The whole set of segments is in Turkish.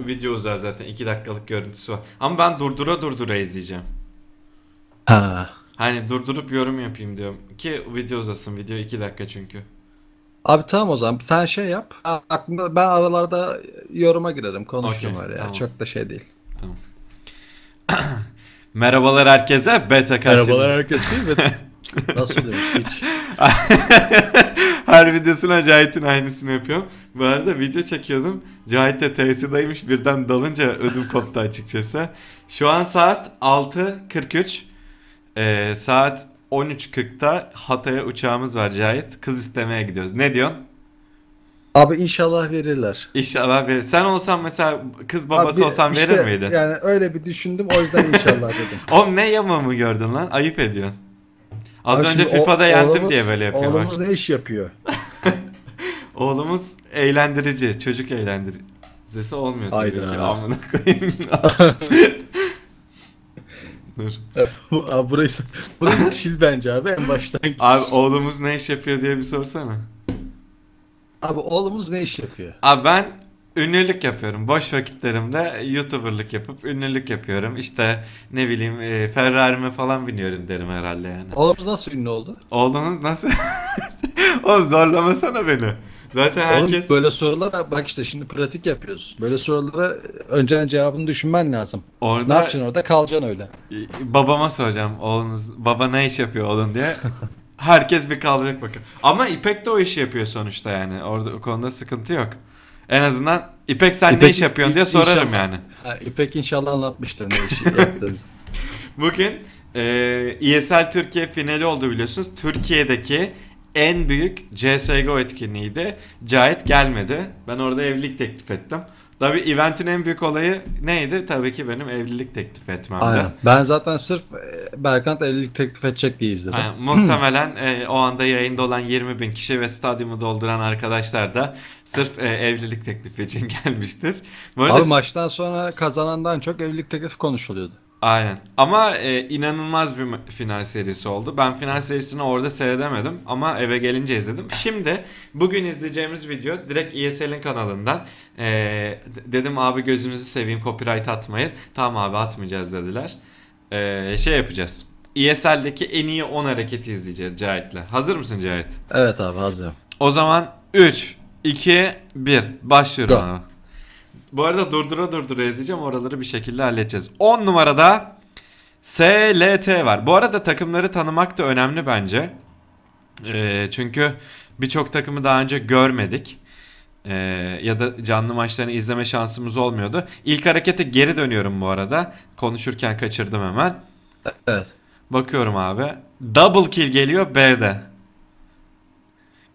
video uzar zaten. 2 dakikalık görüntüsü var. Ama ben durdura durdura izleyeceğim. Ha. Hani durdurup yorum yapayım diyorum. Ki video uzasın. Video 2 dakika çünkü. Abi tamam o zaman sen şey yap. Aklımda ben aralarda yoruma girerim konuşurum okay, öyle ya. Tamam. Çok da şey değil. Tamam. Merhabalar herkese. Beta karşınızda. Merhabalar herkese. Beta. Nasıl demiş hiç. Her videosuna Cahit'in aynısını yapıyorum. Bu arada video çekiyordum. Cahit de TS'daymış birden dalınca ödüm koptu açıkçası. Şu an saat 6.43. Ee, saat 13.40'ta Hatay'a uçağımız var Cahit. Kız istemeye gidiyoruz. Ne diyorsun? Abi inşallah verirler. İnşallah verir. Sen olsan mesela kız babası Abi, olsan işte, verir miydin? Yani öyle bir düşündüm o yüzden inşallah dedim. Oğlum ne yama mı gördün lan? Ayıp ediyorsun. Az Abi önce şimdi o- FIFA'da yendim oğlumuz- diye böyle yapıyor. Oğlumuz ne iş yapıyor? Oğlumuz eğlendirici. Çocuk eğlendiricisi olmuyor tabii ki. Amına koyayım. Dur. abi burası, burası çil bence abi en baştan. Abi oğlumuz ne iş yapıyor diye bir sorsana. Abi oğlumuz ne iş yapıyor? Abi ben ünlülük yapıyorum. Boş vakitlerimde YouTuber'lık yapıp ünlülük yapıyorum. İşte ne bileyim e, Ferrari'me falan biniyorum derim herhalde yani. Oğlumuz nasıl ünlü oldu? Oğlunuz nasıl? Oğlum zorlamasana beni. Zaten herkes... Oğlum böyle sorulara bak işte şimdi pratik yapıyoruz. Böyle sorulara önceden cevabını düşünmen lazım. Orada... Ne yapacaksın orada? Kalacaksın öyle. E, babama soracağım. Oğlunuz, baba ne iş yapıyor oğlun diye. Herkes bir kalacak bakın. Ama İpek de o işi yapıyor sonuçta yani. Orada o konuda sıkıntı yok. En azından İpek sen İpek, ne iş yapıyorsun diye sorarım inşallah, yani. Ha, İpek inşallah anlatmıştır ne işi. Bugün e, ESL Türkiye finali oldu biliyorsunuz. Türkiye'deki en büyük CSGO etkinliğiydi. Cahit gelmedi. Ben orada evlilik teklif ettim. Tabii eventin en büyük olayı neydi? Tabii ki benim evlilik teklif etmemdi. Aynen. Ben zaten sırf e, Berkant evlilik teklif edecek diye izledim. Aynen. Muhtemelen e, o anda yayında olan 20 bin kişi ve stadyumu dolduran arkadaşlar da sırf e, evlilik teklifi için gelmiştir. Bu arada... Abi maçtan sonra kazanandan çok evlilik teklifi konuşuluyordu. Aynen. Ama e, inanılmaz bir final serisi oldu. Ben final serisini orada seyredemedim ama eve gelince izledim. Şimdi bugün izleyeceğimiz video direkt ESL'in kanalından. E, dedim abi gözünüzü seveyim copyright atmayın. Tamam abi atmayacağız dediler. E, şey yapacağız. ESL'deki en iyi 10 hareketi izleyeceğiz Cahit'le. Hazır mısın Cahit? Evet abi hazırım. O zaman 3, 2, 1 başlıyorum Go. abi. Bu arada durdura durdura yazacağım oraları bir şekilde halledeceğiz. 10 numarada SLT var. Bu arada takımları tanımak da önemli bence. Ee, çünkü birçok takımı daha önce görmedik. Ee, ya da canlı maçlarını izleme şansımız olmuyordu. İlk harekete geri dönüyorum bu arada. Konuşurken kaçırdım hemen. Evet. Bakıyorum abi. Double kill geliyor B'de.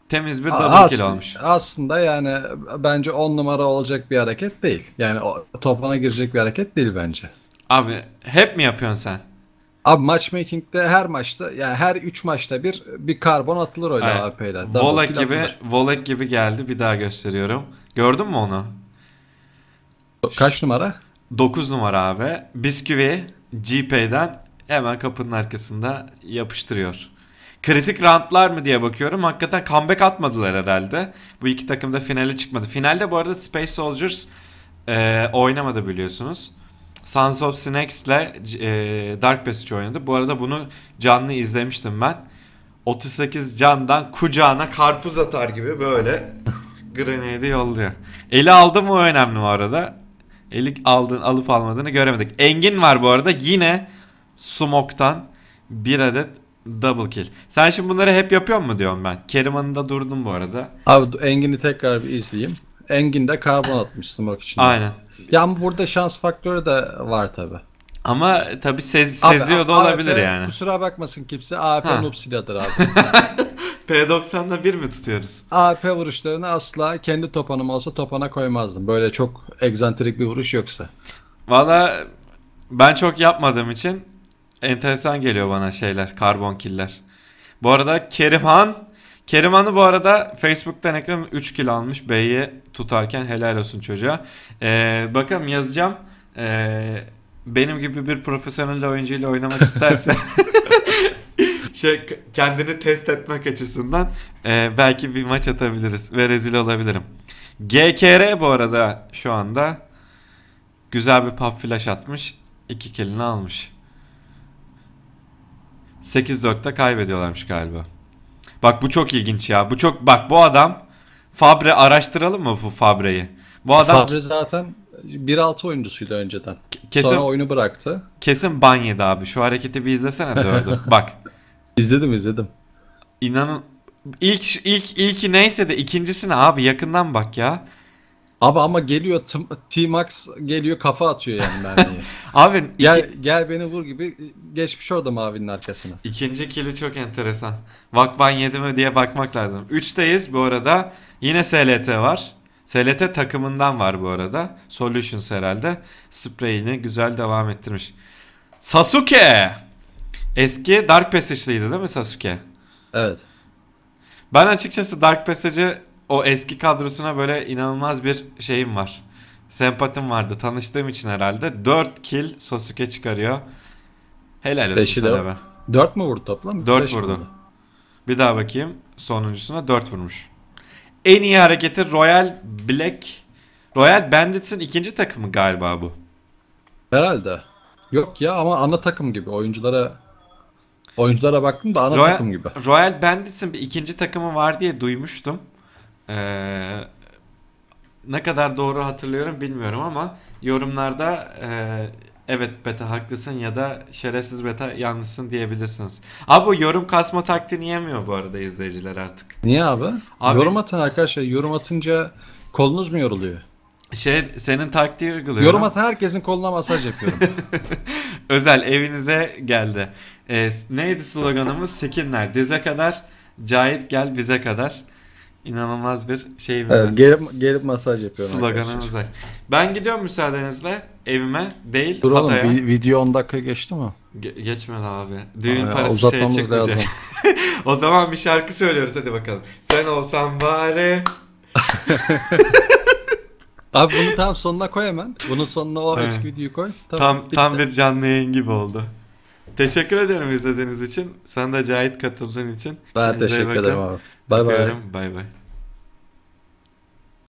Temiz bir double kill almış. Aslında yani bence 10 numara olacak bir hareket değil. Yani topana girecek bir hareket değil bence. Abi hep mi yapıyorsun sen? Abi matchmaking'de her maçta yani her 3 maçta bir bir karbon atılır öyle evet. AP'ler. Volek gibi atılır. Volek gibi geldi bir daha gösteriyorum. Gördün mü onu? Kaç numara? 9 numara abi. Bisküvi GP'den hemen kapının arkasında yapıştırıyor kritik rantlar mı diye bakıyorum. Hakikaten comeback atmadılar herhalde. Bu iki takım da finale çıkmadı. Finalde bu arada Space Soldiers e, oynamadı biliyorsunuz. Sons of Snakes ile e, Dark Passage oynadı. Bu arada bunu canlı izlemiştim ben. 38 candan kucağına karpuz atar gibi böyle grenade'i yolluyor. Eli aldı mı o önemli bu arada. Eli aldın, alıp almadığını göremedik. Engin var bu arada yine Smok'tan bir adet Double kill. Sen şimdi bunları hep yapıyor mu diyorum ben. Keriman'ın da durdum bu arada. Abi Engin'i tekrar bir izleyeyim. Engin de karbon atmış smoke için. Aynen. Ya ama burada şans faktörü de var tabi. Ama tabi sez, seziyor da olabilir AFP, yani. Kusura bakmasın kimse. AFP noob silahıdır abi. P90'da bir mi tutuyoruz? AP vuruşlarını asla kendi topanım olsa topana koymazdım. Böyle çok egzantrik bir vuruş yoksa. Valla ben çok yapmadığım için enteresan geliyor bana şeyler. Karbon killer. Bu arada Kerimhan Kerimhan'ı bu arada Facebook'tan ekledim. 3 kilo almış. B'yi tutarken helal olsun çocuğa. Ee, bakalım yazacağım. Ee, benim gibi bir profesyonel oyuncuyla oynamak isterse şey kendini test etmek açısından e, belki bir maç atabiliriz ve rezil olabilirim. GKR bu arada şu anda güzel bir pop flash atmış. 2 kelini almış. 8-4'te kaybediyorlarmış galiba. Bak bu çok ilginç ya. Bu çok bak bu adam Fabre araştıralım mı bu Fabre'yi? Bu adam Fabre zaten 1.6 oyuncusuydu önceden. Kesin, Sonra oyunu bıraktı. Kesin ban yedi abi. Şu hareketi bir izlesene dördü. Bak. İzledim izledim. İnanın ilk ilk ilki neyse de ikincisine abi yakından bak ya. Abi ama geliyor T-Max geliyor kafa atıyor yani mermiye. Abi iki... gel, beni vur gibi geçmiş orada mavinin arkasına. İkinci kili çok enteresan. Vakban yedi mi diye bakmak lazım. Üçteyiz bu arada. Yine SLT var. SLT takımından var bu arada. Solutions herhalde. Spreyini güzel devam ettirmiş. Sasuke! Eski Dark Passage'lıydı değil mi Sasuke? Evet. Ben açıkçası Dark Passage'ı o eski kadrosuna böyle inanılmaz bir şeyim var. Sempatim vardı. Tanıştığım için herhalde. 4 kill Sosuke çıkarıyor. Helal olsun Beşi sana de. be. 4 mü vurdu toplam? 4 vurdu. Bir daha bakayım. Sonuncusuna 4 vurmuş. En iyi hareketi Royal Black. Royal Bandits'in ikinci takımı galiba bu. Herhalde. Yok ya ama ana takım gibi. Oyunculara oyunculara baktım da ana Royal, takım gibi. Royal Bandits'in bir ikinci takımı var diye duymuştum. Ee, ne kadar doğru hatırlıyorum bilmiyorum ama yorumlarda e, evet beta haklısın ya da şerefsiz beta yanlışsın diyebilirsiniz. Abi bu yorum kasma taktiğini yemiyor bu arada izleyiciler artık. Niye abi? abi yorum atın arkadaşlar. Yorum atınca kolunuz mu yoruluyor? Şey senin taktiği uyguluyor. Yorum atın herkesin koluna masaj yapıyorum. Özel evinize geldi. Ee, neydi sloganımız? Sekinler dize kadar, Cahit gel bize kadar. İnanılmaz bir şey. Evet, gelip, gelip masaj yapıyorum. Sloganımız var. Ben gidiyorum müsaadenizle evime değil Dur oğlum vi- video 10 dakika geçti mi? Ge- geçmedi abi. Düğün Aa, parası şeye uzatmamız çıkmayacak. lazım. o zaman bir şarkı söylüyoruz hadi bakalım. Sen olsan bari. Abi bunu tam sonuna koy hemen. Bunun sonuna o eski videoyu koy. Tamam, Tam bitti. tam bir canlı yayın gibi oldu. Teşekkür ederim izlediğiniz için. Sen de Cahit katıldığın için. Ben Kendinize teşekkür ederim abi. Bay bay. Bay bay.